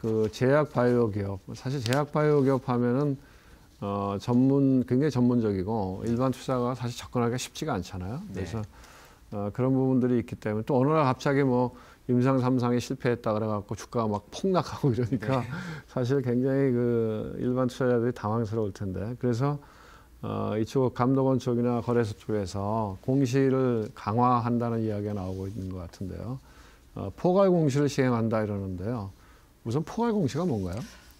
그 제약 바이오 기업 사실 제약 바이오 기업 하면은 어, 전문 굉장히 전문적이고 일반 투자가 사실 접근하기가 쉽지가 않잖아요. 네. 그래서 네. 어, 그런 부분들이 있기 때문에 또 어느 날 갑자기 뭐 임상 삼상이 실패했다 그래갖고 주가가 막 폭락하고 이러니까 네. 사실 굉장히 그 일반 투자자들이 당황스러울 텐데 그래서 어, 이쪽 감독원 쪽이나 거래소 쪽에서 공시를 강화한다는 이야기가 나오고 있는 것 같은데요. 어, 포괄 공시를 시행한다 이러는데요. 우선 포괄 공시가 뭔가요?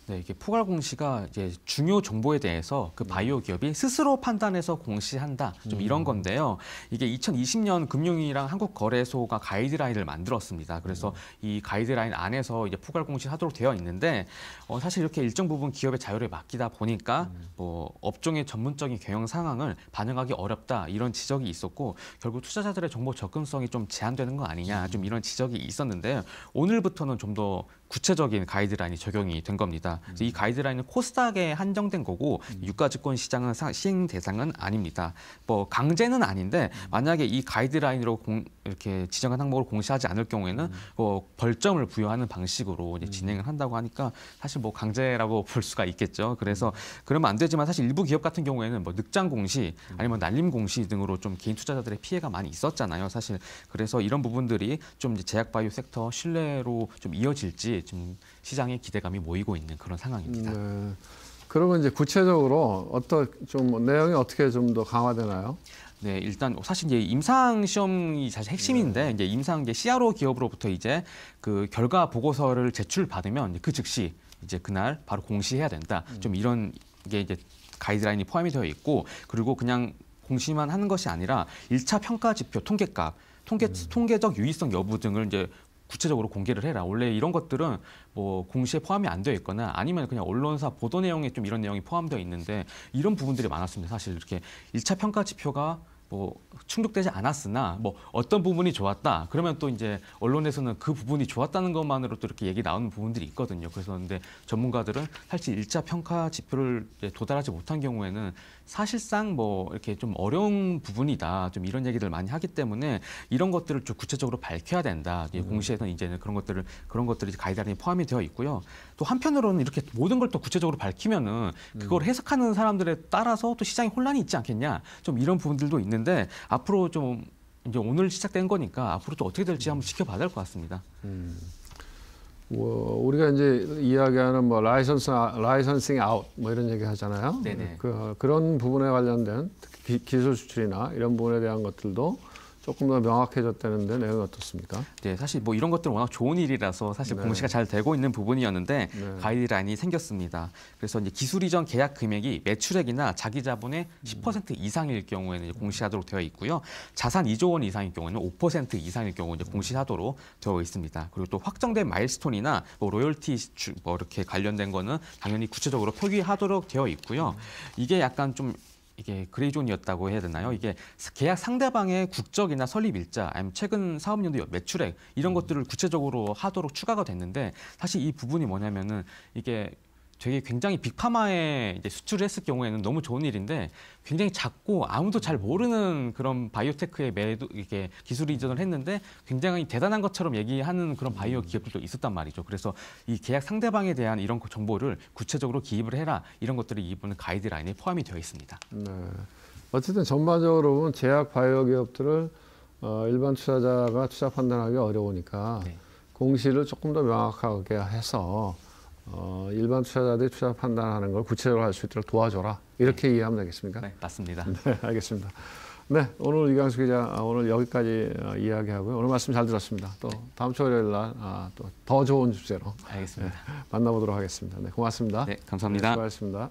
네, 이게 포괄 공시가 이제 중요 정보에 대해서 그 음. 바이오 기업이 스스로 판단해서 공시한다. 좀 이런 음. 건데요. 이게 2020년 금융위랑 한국거래소가 가이드라인을 만들었습니다. 그래서 음. 이 가이드라인 안에서 이제 포괄 공시하도록 되어 있는데 어, 사실 이렇게 일정 부분 기업의 자유를 맡기다 보니까 뭐 업종의 전문적인 경영 상황을 반영하기 어렵다 이런 지적이 있었고 결국 투자자들의 정보 접근성이 좀 제한되는 거 아니냐 좀 이런 지적이 있었는데 오늘부터는 좀더 구체적인 가이드라인이 적용이 된 겁니다. 음. 이 가이드라인은 코스닥에 한정된 거고 음. 유가증권 시장은 시행 대상은 아닙니다. 뭐 강제는 아닌데 음. 만약에 이 가이드라인으로 공, 이렇게 지정한 항목을 공시하지 않을 경우에는 음. 뭐 벌점을 부여하는 방식으로 음. 진행을 한다고 하니까 사실 뭐 강제라고 볼 수가 있겠죠. 음. 그래서 그러면 안 되지만 사실 일부 기업 같은 경우에는 뭐 늑장 공시 아니면 날림 공시 등으로 좀 개인 투자자들의 피해가 많이 있었잖아요. 사실 그래서 이런 부분들이 좀 제약 바이오 섹터 신뢰로 좀 이어질지 지금 시장의 기대감이 모이고 있는 그런 상황입니다. 네. 그러면 이제 구체적으로 어떤 좀 내용이 어떻게 좀 더 강화되나요? 네, 일단 사실 이제 임상 시험이 사실 핵심인데 네. 이제 임상 이제 CRO 기업으로부터 이제 그 결과 보고서를 제출받으면 그 즉시 이제 그날 바로 공시해야 된다. 음. 좀 이런 게 이제 가이드라인이 포함이 되어 있고 그리고 그냥 공시만 하는 것이 아니라 일차 평가 지표 통계값 통계, 음. 통계적 유의성 여부 등을 이제 구체적으로 공개를 해라. 원래 이런 것들은 뭐 공시에 포함이 안 되어 있거나 아니면 그냥 언론사 보도 내용에 좀 이런 내용이 포함되어 있는데 이런 부분들이 많았습니다. 사실 이렇게 1차 평가 지표가 뭐 충족되지 않았으나 뭐 어떤 부분이 좋았다 그러면 또 이제 언론에서는 그 부분이 좋았다는 것만으로 도 이렇게 얘기 나오는 부분들이 있거든요. 그래서 근데 전문가들은 사실 일차 평가 지표를 도달하지 못한 경우에는 사실상 뭐 이렇게 좀 어려운 부분이다 좀 이런 얘기들 많이 하기 때문에 이런 것들을 좀 구체적으로 밝혀야 된다. 예, 음. 공시에서는 이제는 그런 것들을 그런 것들이 가이드라인에 포함이 되어 있고요. 또 한편으로는 이렇게 모든 걸 또 구체적으로 밝히면은 그걸 음. 해석하는 사람들에 따라서 또 시장에 혼란이 있지 않겠냐 좀 이런 부분들도 있는. 드는데 앞으로 좀 이제 오늘 시작된 거니까 앞으로 또 어떻게 될지 한번 지켜봐야 될 것 같습니다. 음. 뭐 우리가 이제 이야기하는 뭐 라이선스 라이선싱 아웃 뭐 이런 얘기 하잖아요. 네네. 그 그런 부분에 관련된 특히 기술 수출이나 이런 부분에 대한 것들도 조금 더 명확해졌다는데 내용이 어떻습니까? 네, 사실 뭐 이런 것들은 워낙 좋은 일이라서 사실 네. 공시가 잘 되고 있는 부분이었는데 네. 가이드라인이 생겼습니다. 그래서 이제 기술 이전 계약 금액이 매출액이나 자기 자본의 10% 이상일 경우에는 공시하도록 되어 있고요. 자산 2조 원 이상일 경우는5% 이상일 경우 이제 공시하도록 되어 있습니다. 그리고 또 확정된 마일스톤이나 뭐 로열티 뭐 이렇게 관련된 거는 당연히 구체적으로 표기하도록 되어 있고요. 이게 약간 좀 이게 그레이존이었다고 해야 되나요? 이게 계약 상대방의 국적이나 설립 일자, 아니면 최근 사업연도 매출액 이런 것들을 구체적으로 하도록 추가가 됐는데 사실 이 부분이 뭐냐면은 이게 되게 굉장히 빅파마에 이제 수출을 했을 경우에는 너무 좋은 일인데 굉장히 작고 아무도 잘 모르는 그런 바이오테크의 매도 이게 렇 기술 이전을 했는데 굉장히 대단한 것처럼 얘기하는 그런 바이오 기업들도 있었단 말이죠. 그래서 이 계약 상대방에 대한 이런 그 정보를 구체적으로 기입을 해라 이런 것들이 이분 가이드라인에 포함이 되어 있습니다. 네. 어쨌든 전반적으로 보면 제약 바이오 기업들을 어, 일반 투자자가 투자 판단하기 어려우니까 네. 공시를 조금 더 명확하게 해서 어, 일반 투자자들이 투자 판단하는 걸 구체적으로 할 수 있도록 도와줘라. 이렇게 네. 이해하면 되겠습니까? 네, 맞습니다. 네, 알겠습니다. 네, 오늘 이강수 기자 아, 오늘 여기까지 어, 이야기하고요. 오늘 말씀 잘 들었습니다. 또 네. 다음 주 월요일 날 아, 또 더 좋은 주제로 알겠습니다. 네, 만나보도록 하겠습니다. 네, 고맙습니다. 네, 감사합니다. 네, 수고하셨습니다.